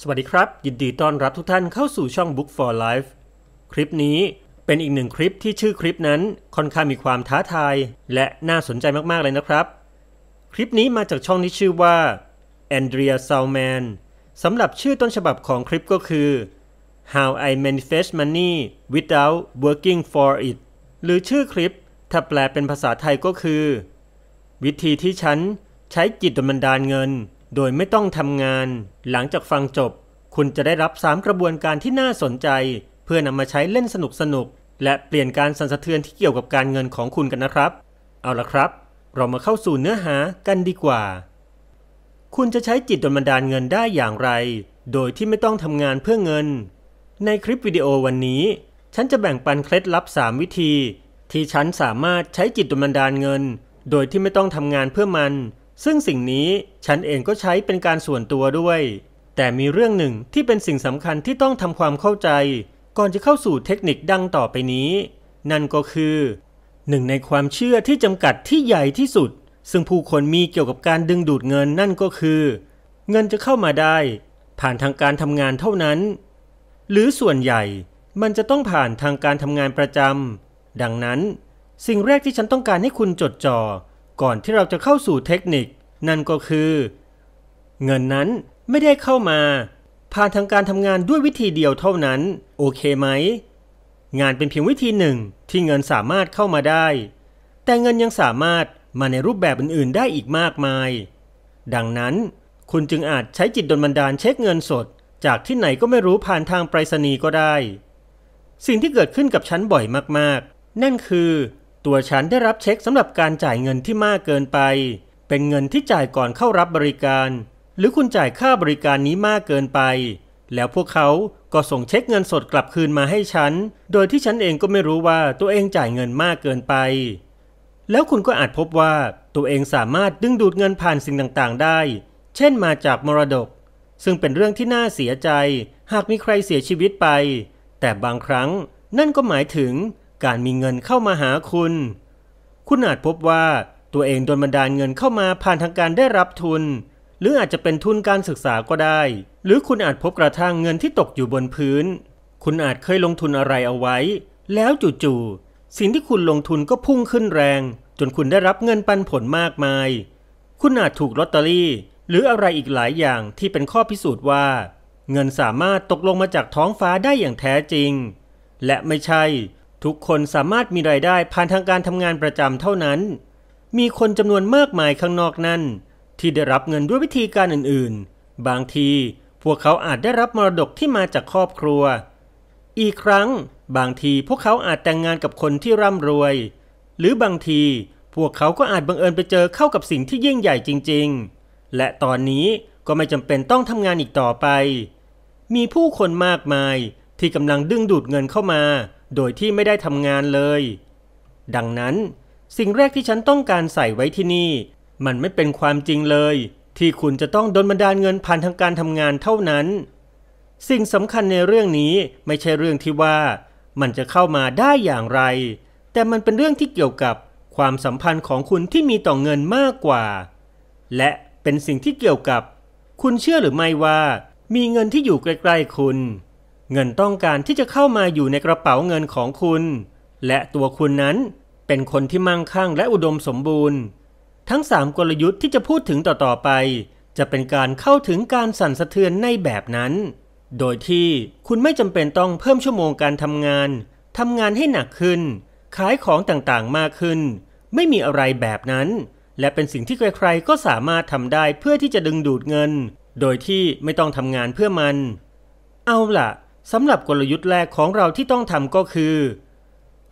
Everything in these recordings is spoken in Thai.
สวัสดีครับ ยินดีต้อนรับทุกท่านเข้าสู่ช่อง Book for Life คลิปนี้เป็นอีกหนึ่งคลิปที่ชื่อคลิปนั้นค่อนข้างมีความท้าทายและน่าสนใจมากๆเลยนะครับ คลิปนี้มาจากช่องที่ชื่อว่า Andrea Salman สำหรับชื่อต้นฉบับของคลิปก็คือ How I Manifest Money Without Working for It หรือชื่อคลิปถ้าแปลเป็นภาษาไทยก็คือ วิธีที่ฉันใช้จิตดบันดาลเงินโดยไม่ต้องทำงาน หลังจากฟังจบ คุณจะได้รับสามกระบวนการที่น่าสนใจ เพื่อนำมาใช้เล่นสนุกสนุก และเปลี่ยนการสั่นสะเทือนที่เกี่ยวกับการเงินของคุณกันนะครับ เอาละครับ เรามาเข้าสู่เนื้อหากันดีกว่า คุณจะใช้จิตดลบันดาลเงินได้อย่างไร โดยที่ไม่ต้องทำงานเพื่อเงิน ในคลิปวิดีโอวันนี้ ฉันจะแบ่งปันเคล็ดลับ 3 วิธี ที่ฉันสามารถใช้จิตดลบันดาลเงิน โดยที่ไม่ต้องทำงานเพื่อมันซึ่งสิ่งนี้ฉันเองก็ใช้เป็นการส่วนตัวด้วย แต่มีเรื่องหนึ่งที่เป็นสิ่งสำคัญที่ต้องทำความเข้าใจ ก่อนจะเข้าสู่เทคนิคดังต่อไปนี้ นั่นก็คือหนึ่งในความเชื่อที่จำกัดที่ใหญ่ที่สุด ซึ่งผู้คนมีเกี่ยวกับการดึงดูดเงินนั่นก็คือ เงินจะเข้ามาได้ ผ่านทางการทำงานเท่านั้น หรือส่วนใหญ่มันจะต้องผ่านทางการทำงานประจำดังนั้น สิ่งแรกที่ฉันต้องการให้คุณจดจอ่อก่อนที่เราจะเข้าสู่เทคนิคนั่นก็คือ เงินนั้นไม่ได้เข้ามา ผ่านทางการทำงานด้วยวิธีเดียวเท่านั้น โอเคไหม งานเป็นเพียงวิธีหนึ่งที่เงินสามารถเข้ามาได้ แต่เงินยังสามารถมาในรูปแบบอื่นๆได้อีกมากมาย ดังนั้นคุณจึงอาจใช้จิตดลบันดาลเช็คเงินสด จากที่ไหนก็ไม่รู้ผ่านทางไปรษณีย์ก็ได้ สิ่งที่เกิดขึ้นกับฉันบ่อยมากๆ นั่นคือตัวฉันได้รับเช็คสำหรับการจ่ายเงินที่มากเกินไปเป็นเงินที่จ่ายก่อนเข้ารับบริการ หรือคุณจ่ายค่าบริการนี้มากเกินไป แล้วพวกเขาก็ส่งเช็คเงินสดกลับคืนมาให้ฉัน โดยที่ฉันเองก็ไม่รู้ว่าตัวเองจ่ายเงินมากเกินไป แล้วคุณก็อาจพบว่าตัวเองสามารถดึงดูดเงินผ่านสิ่งต่างๆได้ เช่นมาจากมรดก ซึ่งเป็นเรื่องที่น่าเสียใจ หากมีใครเสียชีวิตไป แต่บางครั้งนั่นก็หมายถึงการมีเงินเข้ามาหาคุณ คุณอาจพบว่าตัวเองโดนบันดาลเงินเข้ามาผ่านทางการได้รับทุน หรืออาจจะเป็นทุนการศึกษาก็ได้ หรือคุณอาจพบกระทั่งเงินที่ตกอยู่บนพื้น คุณอาจเคยลงทุนอะไรเอาไว้ แล้วจู่ๆสิ่งที่คุณลงทุนก็พุ่งขึ้นแรง จนคุณได้รับเงินปันผลมากมาย คุณอาจถูกลอตเตอรี่ หรืออะไรอีกหลายอย่างที่เป็นข้อพิสูจน์ว่า เงินสามารถตกลงมาจากท้องฟ้าได้อย่างแท้จริง และไม่ใช่ทุกคนสามารถมีรายได้ผ่านทางการทำงานประจำเท่านั้นมีคนจำนวนมากมายข้างนอกนั่นที่ได้รับเงินด้วยวิธีการอื่น ๆ บางทีพวกเขาอาจได้รับมรดกที่มาจากครอบครัว อีกครั้งบางทีพวกเขาอาจแต่งงานกับคนที่ร่ำรวย หรือบางทีพวกเขาก็อาจบังเอิญไปเจอเข้ากับสิ่งที่ยิ่งใหญ่จริง ๆ และตอนนี้ก็ไม่จำเป็นต้องทำงานอีกต่อไป มีผู้คนมากมายที่กำลังดึงดูดเงินเข้ามา โดยที่ไม่ได้ทำงานเลย ดังนั้นสิ่งแรกที่ฉันต้องการใส่ไว้ที่นี่ มันไม่เป็นความจริงเลย ที่คุณจะต้องโดนบันดาลเงินผ่านทางการทำงานเท่านั้น สิ่งสำคัญในเรื่องนี้ไม่ใช่เรื่องที่ว่า มันจะเข้ามาได้อย่างไร แต่มันเป็นเรื่องที่เกี่ยวกับความสัมพันธ์ของคุณที่มีต่อเงินมากกว่า และเป็นสิ่งที่เกี่ยวกับ คุณเชื่อหรือไม่ว่า มีเงินที่อยู่ใกล้ๆคุณ เงินต้องการที่จะเข้ามาอยู่ในกระเป๋าเงินของคุณ และตัวคุณนั้นเป็นคนที่มั่งคั่งและอุดมสมบูรณ์ ทั้งสามกลยุทธ์ที่จะพูดถึงต่อ ๆ ไป จะเป็นการเข้าถึงการสั่นสะเทือนในแบบนั้น โดยที่คุณไม่จำเป็นต้องเพิ่มชั่วโมงการทำงานทำงานให้หนักขึ้นขายของต่างๆมากขึ้น ไม่มีอะไรแบบนั้น และเป็นสิ่งที่ใครๆ ก็สามารถทำได้เพื่อที่จะดึงดูดเงิน โดยที่ไม่ต้องทำงานเพื่อมัน เอาล่ะสำหรับกลยุทธ์แรกของเราที่ต้องทำก็คือ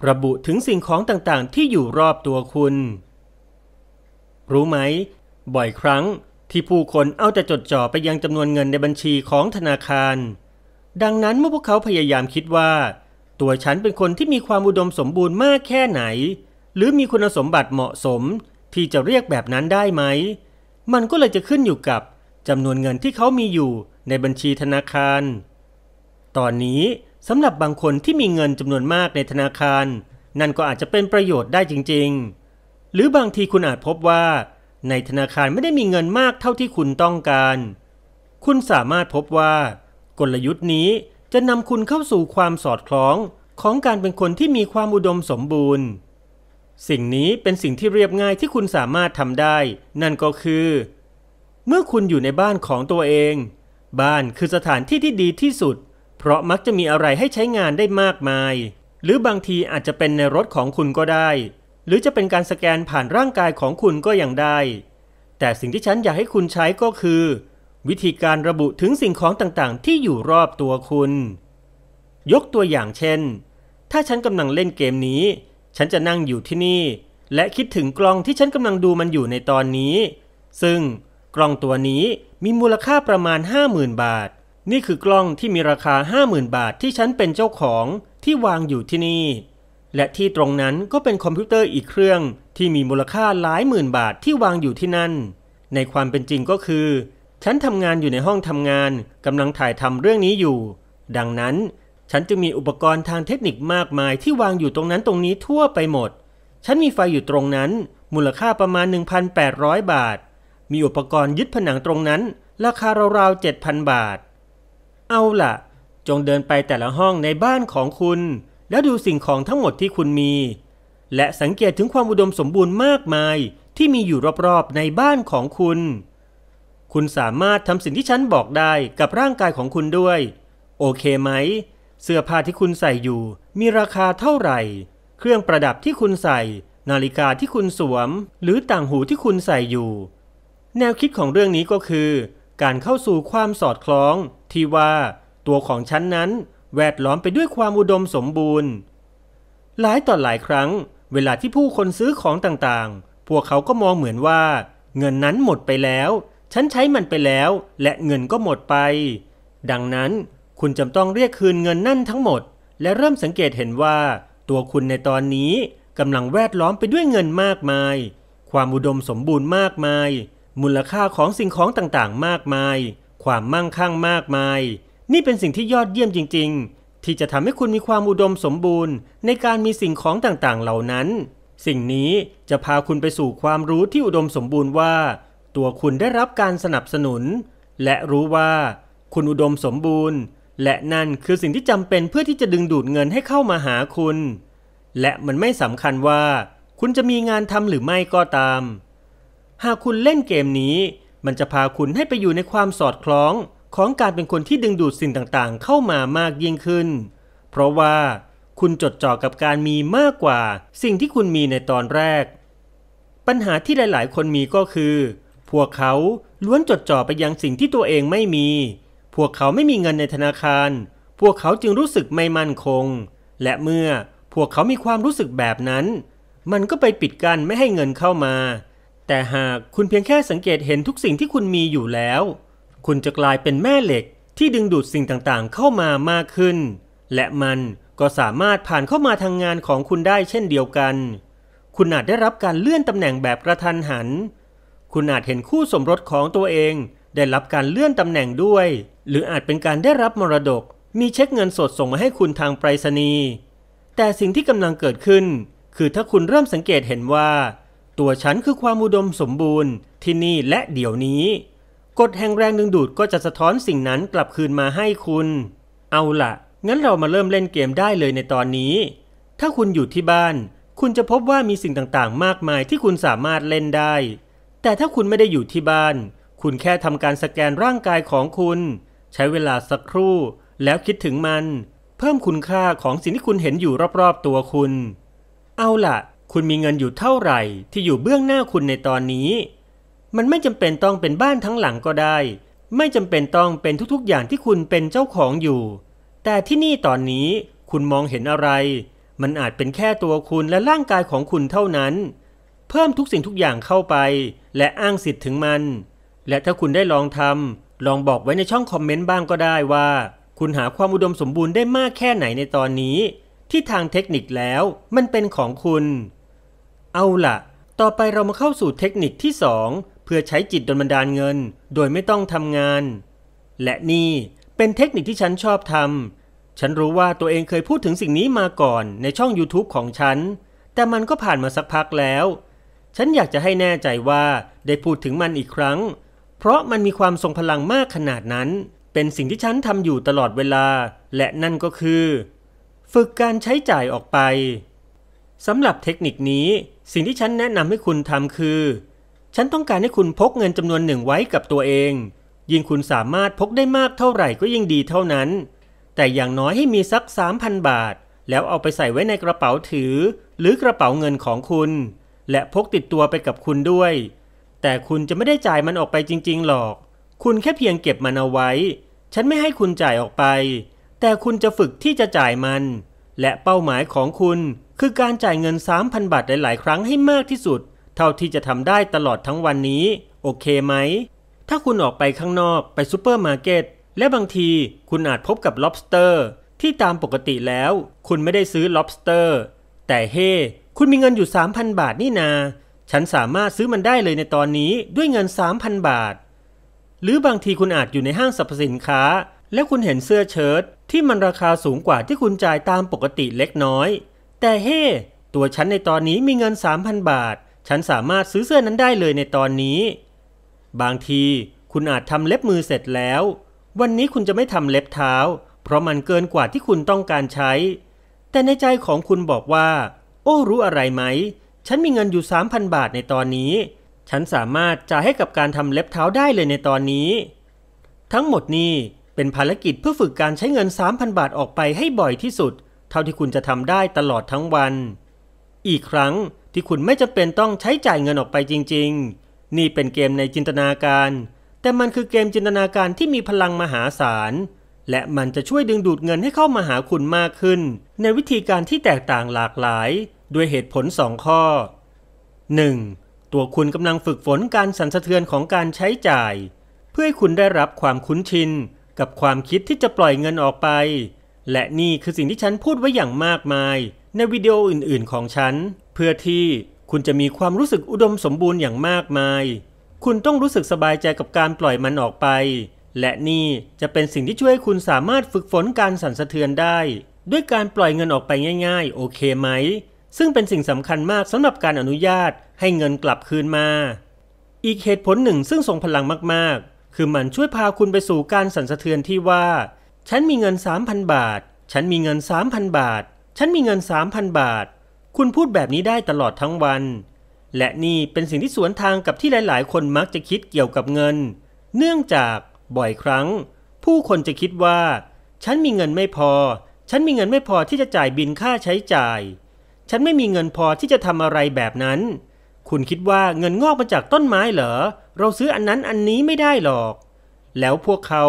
ระบุถึงสิ่งของต่างๆ ที่อยู่รอบตัวคุณ รู้ไหม บ่อยครั้งที่ผู้คนเอาแต่จดจ่อไปยังจำนวนเงินในบัญชีของธนาคาร ดังนั้นเมื่อพวกเขาพยายามคิดว่า ตัวฉันเป็นคนที่มีความอุดมสมบูรณ์มากแค่ไหน หรือมีคุณสมบัติเหมาะสม ที่จะเรียกแบบนั้นได้ไหม มันก็เลยจะขึ้นอยู่กับจำนวนเงินที่เขามีอยู่ในบัญชีธนาคาร ตอนนี้สำหรับบางคนที่มีเงินจำนวนมากในธนาคาร นั่นก็อาจจะเป็นประโยชน์ได้จริง ๆ หรือบางทีคุณอาจพบว่า ในธนาคารไม่ได้มีเงินมากเท่าที่คุณต้องการ คุณสามารถพบว่ากลยุทธ์นี้จะนำคุณเข้าสู่ความสอดคล้องของการเป็นคนที่มีความอุดมสมบูรณ์ สิ่งนี้เป็นสิ่งที่เรียบง่ายที่คุณสามารถทำได้ นั่นก็คือ เมื่อคุณอยู่ในบ้านของตัวเอง บ้านคือสถานที่ที่ดีที่สุดเพราะมักจะมีอะไรให้ใช้งานได้มากมาย หรือบางทีอาจจะเป็นในรถของคุณก็ได้ หรือจะเป็นการสแกนผ่านร่างกายของคุณก็ยังได้ แต่สิ่งที่ฉันอยากให้คุณใช้ก็คือ วิธีการระบุถึงสิ่งของต่างๆที่อยู่รอบตัวคุณ ยกตัวอย่างเช่น ถ้าฉันกำลังเล่นเกมนี้ ฉันจะนั่งอยู่ที่นี่ และคิดถึงกล้องที่ฉันกำลังดูมันอยู่ในตอนนี้ ซึ่งกล้องตัวนี้มีมูลค่าประมาณ 50,000บาทนี่คือกล้องที่มีราคา 50,000 บาทที่ฉันเป็นเจ้าของที่วางอยู่ที่นี่ และที่ตรงนั้นก็เป็นคอมพิวเตอร์อีกเครื่องที่มีมูลค่าหลายหมื่นบาทที่วางอยู่ที่นั่น ในความเป็นจริงก็คือ ฉันทำงานอยู่ในห้องทำงานกำลังถ่ายทำเรื่องนี้อยู่ ดังนั้นฉันจึงมีอุปกรณ์ทางเทคนิคมากมายที่วางอยู่ตรงนั้นตรงนี้ทั่วไปหมด ฉันมีไฟอยู่ตรงนั้น มูลค่าประมาณ 1,800 บาท มีอุปกรณ์ยึดผนังตรงนั้น ราคาราวๆ7,000 บาทเอาล่ะ จงเดินไปแต่ละห้องในบ้านของคุณ แล้วดูสิ่งของทั้งหมดที่คุณมี และสังเกตถึงความอุดมสมบูรณ์มากมาย ที่มีอยู่รอบๆในบ้านของคุณ คุณสามารถทำสิ่งที่ฉันบอกได้กับร่างกายของคุณด้วย โอเคไหม เสื้อผ้าที่คุณใส่อยู่ มีราคาเท่าไหร่ เครื่องประดับที่คุณใส่ นาฬิกาที่คุณสวม หรือต่างหูที่คุณใส่อยู่ แนวคิดของเรื่องนี้ก็คือ การเข้าสู่ความสอดคล้องที่ว่า ตัวของฉันนั้นแวดล้อมไปด้วยความอุดมสมบูรณ์ หลายต่อหลายครั้งเวลาที่ผู้คนซื้อของต่างๆ พวกเขาก็มองเหมือนว่า เงินนั้นหมดไปแล้วฉันใช้มันไปแล้วและเงินก็หมดไป ดังนั้นคุณจำต้องเรียกคืนเงินนั่นทั้งหมด และเริ่มสังเกตเห็นว่า ตัวคุณในตอนนี้กำลังแวดล้อมไปด้วยเงินมากมาย ความอุดมสมบูรณ์มากมาย มูลค่าของสิ่งของต่างๆ มากมายความมั่งคั่งมากมาย นี่เป็นสิ่งที่ยอดเยี่ยมจริงๆ ที่จะทำให้คุณมีความอุดมสมบูรณ์ ในการมีสิ่งของต่างๆเหล่านั้น สิ่งนี้จะพาคุณไปสู่ความรู้ที่อุดมสมบูรณ์ว่า ตัวคุณได้รับการสนับสนุน และรู้ว่าคุณอุดมสมบูรณ์ และนั่นคือสิ่งที่จำเป็นเพื่อที่จะดึงดูดเงินให้เข้ามาหาคุณ และมันไม่สำคัญว่า คุณจะมีงานทำหรือไม่ก็ตาม หากคุณเล่นเกมนี้มันจะพาคุณให้ไปอยู่ในความสอดคล้อง ของการเป็นคนที่ดึงดูดสิ่งต่างๆ เข้ามามากยิ่งขึ้น เพราะว่า คุณจดจ่อกับการมีมากกว่าสิ่งที่คุณมีในตอนแรก ปัญหาที่หลาย ๆ คนมีก็คือ พวกเขาล้วนจดจ่อไปยังสิ่งที่ตัวเองไม่มี พวกเขาไม่มีเงินในธนาคาร พวกเขาจึงรู้สึกไม่มั่นคง และเมื่อพวกเขามีความรู้สึกแบบนั้น มันก็ไปปิดกั้นไม่ให้เงินเข้ามาแต่หากคุณเพียงแค่สังเกตเห็นทุกสิ่งที่คุณมีอยู่แล้ว คุณจะกลายเป็นแม่เหล็กที่ดึงดูดสิ่งต่างๆ เข้ามามากขึ้น และมันก็สามารถผ่านเข้ามาทางงานของคุณได้เช่นเดียวกัน คุณอาจได้รับการเลื่อนตำแหน่งแบบกระทันหัน คุณอาจเห็นคู่สมรสของตัวเองได้รับการเลื่อนตำแหน่งด้วย หรืออาจเป็นการได้รับมรดกมีเช็คเงินสดส่งมาให้คุณทางไปรษณีย์แต่สิ่งที่กำลังเกิดขึ้น คือถ้าคุณเริ่มสังเกตเห็นว่าตัวฉันคือความอุดมสมบูรณ์ ที่นี่และเดี๋ยวนี้กฎแห่งแรงดึงดูดก็จะสะท้อนสิ่งนั้นกลับคืนมาให้คุณ เอาละงั้นเรามาเริ่มเล่นเกมได้เลยในตอนนี้ ถ้าคุณอยู่ที่บ้าน คุณจะพบว่ามีสิ่งต่างๆ มากมายที่คุณสามารถเล่นได้ แต่ถ้าคุณไม่ได้อยู่ที่บ้าน คุณแค่ทำการสแกนร่างกายของคุณ ใช้เวลาสักครู่แล้วคิดถึงมัน เพิ่มคุณค่าของสิ่งที่คุณเห็นอยู่รอบๆตัวคุณ เอาล่ะคุณมีเงินอยู่เท่าไหร่ ที่อยู่เบื้องหน้าคุณในตอนนี้ มันไม่จำเป็นต้องเป็นบ้านทั้งหลังก็ได้ ไม่จำเป็นต้องเป็นทุกๆอย่างที่คุณเป็นเจ้าของอยู่ แต่ที่นี่ตอนนี้คุณมองเห็นอะไร มันอาจเป็นแค่ตัวคุณและร่างกายของคุณเท่านั้น เพิ่มทุกสิ่งทุกอย่างเข้าไป และอ้างสิทธิ์ถึงมัน และถ้าคุณได้ลองทำลองบอกไว้ในช่องคอมเมนต์บ้างก็ได้ว่า คุณหาความอุดมสมบูรณ์ได้มากแค่ไหนในตอนนี้ ที่ทางเทคนิคแล้วมันเป็นของคุณเอาละต่อไปเรามาเข้าสู่เทคนิคที่2เพื่อใช้จิตดลบันดาลเงิน โดยไม่ต้องทำงาน และนี่เป็นเทคนิคที่ฉันชอบทำ ฉันรู้ว่าตัวเองเคยพูดถึงสิ่งนี้มาก่อน ในช่อง YouTube ของฉัน แต่มันก็ผ่านมาสักพักแล้ว ฉันอยากจะให้แน่ใจว่าได้พูดถึงมันอีกครั้ง เพราะมันมีความทรงพลังมากขนาดนั้น เป็นสิ่งที่ฉันทำอยู่ตลอดเวลา และนั่นก็คือ ฝึกการใช้จ่ายออกไปสำหรับเทคนิคนี้สิ่งที่ฉันแนะนำให้คุณทำคือ ฉันต้องการให้คุณพกเงินจำนวนหนึ่งไว้กับตัวเอง ยิ่งคุณสามารถพกได้มากเท่าไหร่ก็ยิ่งดีเท่านั้น แต่อย่างน้อยให้มีสัก3,000บาท แล้วเอาไปใส่ไว้ในกระเป๋าถือหรือกระเป๋าเงินของคุณ และพกติดตัวไปกับคุณด้วย แต่คุณจะไม่ได้จ่ายมันออกไปจริง ๆหรอก คุณแค่เพียงเก็บมันเอาไว้ ฉันไม่ให้คุณจ่ายออกไป แต่คุณจะฝึกที่จะจ่ายมัน และเป้าหมายของคุณคือการจ่ายเงิน 3,000 บาทหลาย ๆ ครั้งให้มากที่สุด เท่าที่จะทำได้ตลอดทั้งวันนี้ โอเคไหม ถ้าคุณออกไปข้างนอกไปซูเปอร์มาร์เก็ตและบางทีคุณอาจพบกับ lobster ที่ตามปกติแล้ว คุณไม่ได้ซื้อ lobster แต่เฮ้ คุณมีเงินอยู่ 3,000 บาทนี่นา ฉันสามารถซื้อมันได้เลยในตอนนี้ด้วยเงิน 3,000 บาท หรือบางทีคุณอาจอยู่ในห้างสรรพสินค้า และคุณเห็นเสื้อเชิ้ตที่มันราคาสูงกว่าที่คุณจ่ายตามปกติเล็กน้อยแต่เฮ้ตัวฉันในตอนนี้มีเงิน 3,000 บาท ฉันสามารถซื้อเสื้อนั้นได้เลยในตอนนี้ บางทีคุณอาจทำเล็บมือเสร็จแล้ว วันนี้คุณจะไม่ทำเล็บเท้า เพราะมันเกินกว่าที่คุณต้องการใช้ แต่ในใจของคุณบอกว่า โอ้รู้อะไรไหม ฉันมีเงินอยู่ 3,000 บาทในตอนนี้ ฉันสามารถจ่ายให้กับการทำเล็บเท้าได้เลยในตอนนี้ ทั้งหมดนี้เป็นภารกิจเพื่อฝึกการใช้เงิน 3,000 บาทออกไปให้บ่อยที่สุดท่าที่คุณจะทำได้ตลอดทั้งวัน อีกครั้งที่คุณไม่จำเป็นต้องใช้จ่ายเงินออกไปจริงๆ นี่เป็นเกมในจินตนาการ แต่มันคือเกมจินตนาการที่มีพลังมหาศาล และมันจะช่วยดึงดูดเงินให้เข้ามาหาคุณมากขึ้น ในวิธีการที่แตกต่างหลากหลายด้วยเหตุผล 2 ข้อ 1. ตัวคุณกำลังฝึกฝนการสั่นสะเทือนของการใช้จ่าย เพื่อให้คุณได้รับความคุ้นชินกับความคิดที่จะปล่อยเงินออกไปและนี่คือสิ่งที่ฉันพูดไว้อย่างมากมาย ในวิดีโออื่นๆของฉัน เพื่อที่คุณจะมีความรู้สึกอุดมสมบูรณ์อย่างมากมาย คุณต้องรู้สึกสบายใจกับการปล่อยมันออกไป และนี่จะเป็นสิ่งที่ช่วยให้คุณสามารถฝึกฝนการสั่นสะเทือนได้ ด้วยการปล่อยเงินออกไปง่าย ๆ โอเคไหม ซึ่งเป็นสิ่งสำคัญมากสำหรับการอนุญาตให้เงินกลับคืนมาอีกเหตุผลหนึ่งซึ่งทรงพลังมาก ๆ คือมันช่วยพาคุณไปสู่การสั่นสะเทือนที่ว่าฉันมีเงิน 3,000 บาท ฉันมีเงิน 3,000 บาท ฉันมีเงิน 3,000 บาท คุณพูดแบบนี้ได้ตลอดทั้งวัน และนี่เป็นสิ่งที่สวนทางกับที่หลายๆ คนมักจะคิดเกี่ยวกับเงิน เนื่องจากบ่อยครั้ง ผู้คนจะคิดว่า ฉันมีเงินไม่พอ ฉันมีเงินไม่พอที่จะจ่ายบินค่าใช้จ่าย ฉันไม่มีเงินพอที่จะทำอะไรแบบนั้น คุณคิดว่าเงินงอกมาจากต้นไม้เหรอ เราซื้ออันนั้นอันนี้ไม่ได้หรอก แล้วพวกเขา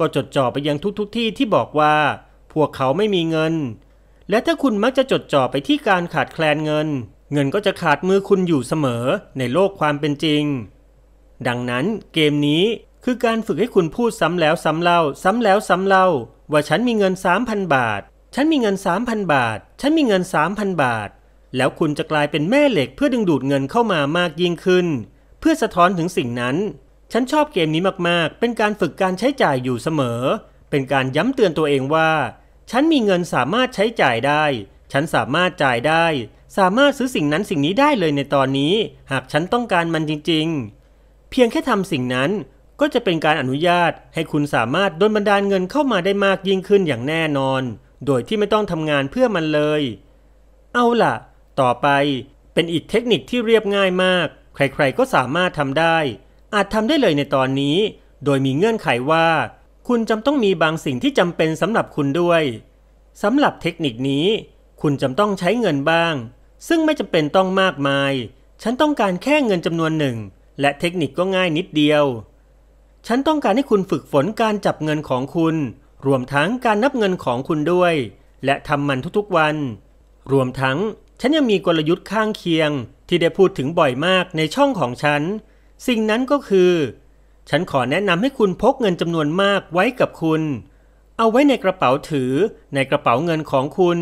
ก็จดจ่อไปยังทุกๆทที่ที่บอกว่า พวกเขาไม่มีเงิน และถ้าคุณมักจะจดจ่อไปที่การขาดแคลนเงิน เงินก็จะขาดมือคุณอยู่เสมอในโลกความเป็นจริง ดังนั้นเกมนี้คือการฝึกให้คุณพูดซ้ำแล้ว ซ้ำเล่าซ้ำแล้วซ้ำเล่าว่าฉันมีเงิน 3,000 บาท ฉันมีเงิน 3,000 บาท ฉันมีเงิน 3,000 บาท แล้วคุณจะกลายเป็นแม่เหล็ก เพื่อดึงดูดเงินเข้ามามากยิ่งขึ้น เพื่อสะท้อนถึงสิ่งนั้นฉันชอบเกมนี้มาก ๆ เป็นการฝึกการใช้จ่ายอยู่เสมอ เป็นการย้ำเตือนตัวเองว่า ฉันมีเงินสามารถใช้จ่ายได้ ฉันสามารถจ่ายได้ สามารถซื้อสิ่งนั้นสิ่งนี้ได้เลยในตอนนี้ หากฉันต้องการมันจริง ๆ เพียงแค่ทำสิ่งนั้น ก็จะเป็นการอนุญาตให้คุณสามารถดนบันดาลเงินเข้ามาได้มากยิ่งขึ้นอย่างแน่นอน โดยที่ไม่ต้องทำงานเพื่อมันเลย เอาล่ะ ต่อไป เป็นอีกเทคนิคที่เรียบง่ายมาก ใคร ๆ ก็สามารถทำได้อาจทำได้เลยในตอนนี้ โดยมีเงื่อนไขว่า คุณจำต้องมีบางสิ่งที่จำเป็นสำหรับคุณด้วยสำหรับเทคนิคนี้ คุณจำต้องใช้เงินบ้าง ซึ่งไม่จำเป็นต้องมากมาย ฉันต้องการแค่เงินจำนวนหนึ่ง และเทคนิคก็ง่ายนิดเดียว ฉันต้องการให้คุณฝึกฝนการจับเงินของคุณ รวมทั้งการนับเงินของคุณด้วย และทำมันทุกๆวัน รวมทั้งฉันยังมีกลยุทธ์ข้างเคียง ที่ได้พูดถึงบ่อยมากในช่องของฉันสิ่งนั้นก็คือ ฉันขอแนะนำให้คุณพกเงินจำนวนมากไว้กับคุณ เอาไว้ในกระเป๋าถือในกระเป๋าเงินของคุณ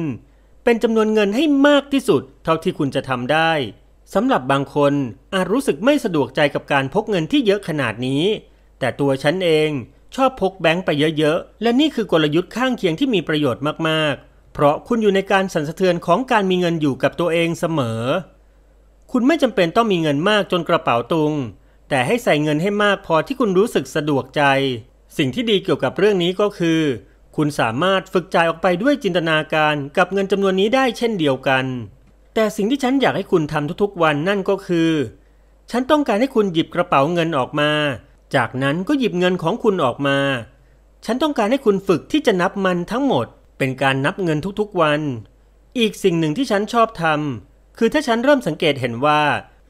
เป็นจำนวนเงินให้มากที่สุดเท่าที่คุณจะทำได้สำหรับบางคนอาจรู้สึกไม่สะดวกใจกับการพกเงินที่เยอะขนาดนี้ แต่ตัวฉันเองชอบพกแบงค์ไปเยอะๆ และนี่คือกลยุทธ์ข้างเคียงที่มีประโยชน์มากๆ เพราะคุณอยู่ในการสั่นสะเทือนของการมีเงินอยู่กับตัวเองเสมอ คุณไม่จำเป็นต้องมีเงินมากจนกระเป๋าตุงแต่ให้ใส่เงินให้มากพอที่คุณรู้สึกสะดวกใจ สิ่งที่ดีเกี่ยวกับเรื่องนี้ก็คือ คุณสามารถฝึกใจออกไปด้วยจินตนาการกับเงินจำนวนนี้ได้เช่นเดียวกัน แต่สิ่งที่ฉันอยากให้คุณทำทุกๆวันนั่นก็คือ ฉันต้องการให้คุณหยิบกระเป๋าเงินออกมา จากนั้นก็หยิบเงินของคุณออกมา ฉันต้องการให้คุณฝึกที่จะนับมันทั้งหมด เป็นการนับเงินทุกๆวัน อีกสิ่งหนึ่งที่ฉันชอบทำคือถ้าฉันเริ่มสังเกตเห็นว่า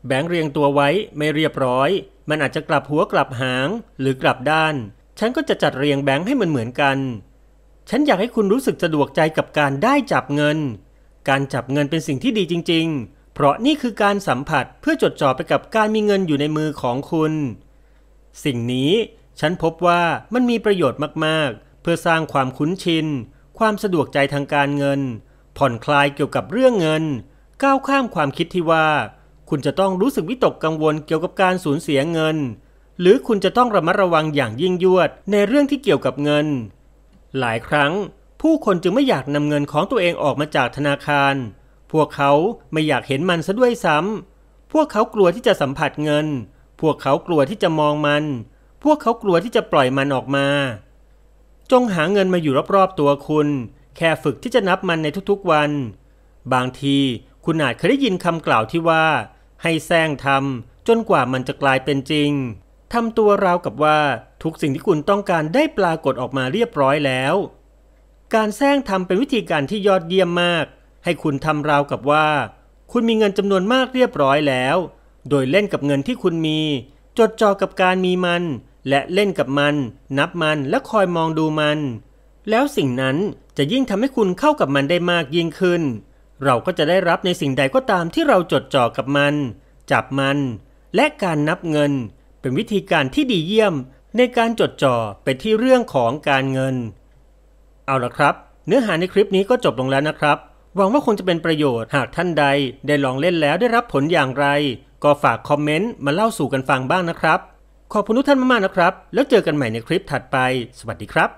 แบงค์เรียงตัวไว้ไม่เรียบร้อย มันอาจจะกลับหัวกลับหาง หรือกลับด้าน ฉันก็จะจัดเรียงแบงค์ให้มันเหมือนกัน ฉันอยากให้คุณรู้สึกสะดวกใจกับการได้จับเงิน การจับเงินเป็นสิ่งที่ดีจริง ๆ เพราะนี่คือการสัมผัสเพื่อจดจ่อไปกับการมีเงินอยู่ในมือของคุณ สิ่งนี้ฉันพบว่ามันมีประโยชน์มากๆ เพื่อสร้างความคุ้นชิน ความสะดวกใจทางการเงิน ผ่อนคลายเกี่ยวกับเรื่องเงิน ก้าวข้ามความคิดที่ว่าคุณจะต้องรู้สึกวิตกกังวลเกี่ยวกับการสูญเสียเงิน หรือคุณจะต้องระมัดระวังอย่างยิ่งยวด ในเรื่องที่เกี่ยวกับเงิน หลายครั้ง ผู้คนจึงไม่อยากนำเงินของตัวเองออกมาจากธนาคาร พวกเขาไม่อยากเห็นมันซะด้วยซ้ำพวกเขากลัวที่จะสัมผัสเงิน พวกเขากลัวที่จะมองมัน พวกเขากลัวที่จะปล่อยมันออกมา จงหาเงินมาอยู่รอบๆตัวคุณ แค่ฝึกที่จะนับมันในทุกๆวัน บางทีคุณอาจเคยได้ยินคำกล่าวที่ว่าให้แซงทำจนกว่ามันจะกลายเป็นจริง ทำตัวราวกับว่าทุกสิ่งที่คุณต้องการได้ปรากฏออกมาเรียบร้อยแล้ว การแซงทำเป็นวิธีการที่ยอดเยี่ยมมาก ให้คุณทำราวกับว่าคุณมีเงินจำนวนมากเรียบร้อยแล้ว โดยเล่นกับเงินที่คุณมี จดจ่อกับการมีมัน และเล่นกับมัน นับมันและคอยมองดูมัน แล้วสิ่งนั้นจะยิ่งทำให้คุณเข้ากับมันได้มากยิ่งขึ้นเราก็จะได้รับในสิ่งใดก็ตามที่เราจดจ่อกับมัน จับมัน และการนับเงิน เป็นวิธีการที่ดีเยี่ยม ในการจดจ่อไปที่เรื่องของการเงิน เอาละครับ เนื้อหาในคลิปนี้ก็จบลงแล้วนะครับ หวังว่าคงจะเป็นประโยชน์หากท่านใดได้ลองเล่นแล้วได้รับผลอย่างไร ก็ฝากคอมเมนต์มาเล่าสู่กันฟังบ้างนะครับ ขอบคุณทุกท่านมาก ๆ นะครับ แล้วเจอกันใหม่ในคลิปถัดไป สวัสดีครับ